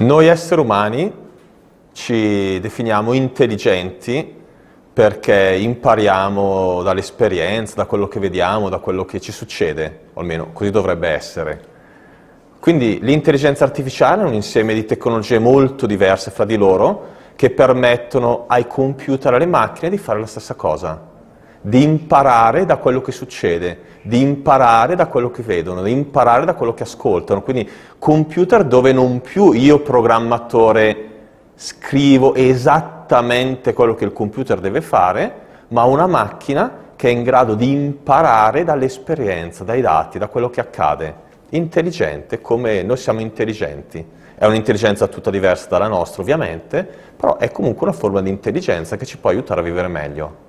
Noi esseri umani ci definiamo intelligenti perché impariamo dall'esperienza, da quello che vediamo, da quello che ci succede, o almeno così dovrebbe essere. Quindi l'intelligenza artificiale è un insieme di tecnologie molto diverse fra di loro che permettono ai computer e alle macchine di fare la stessa cosa di imparare da quello che succede, di imparare da quello che vedono, di imparare da quello che ascoltano. Quindi computer dove non più io programmatore scrivo esattamente quello che il computer deve fare, ma una macchina che è in grado di imparare dall'esperienza, dai dati, da quello che accade. Intelligente come noi siamo intelligenti. È un'intelligenza tutta diversa dalla nostra ovviamente, però è comunque una forma di intelligenza che ci può aiutare a vivere meglio.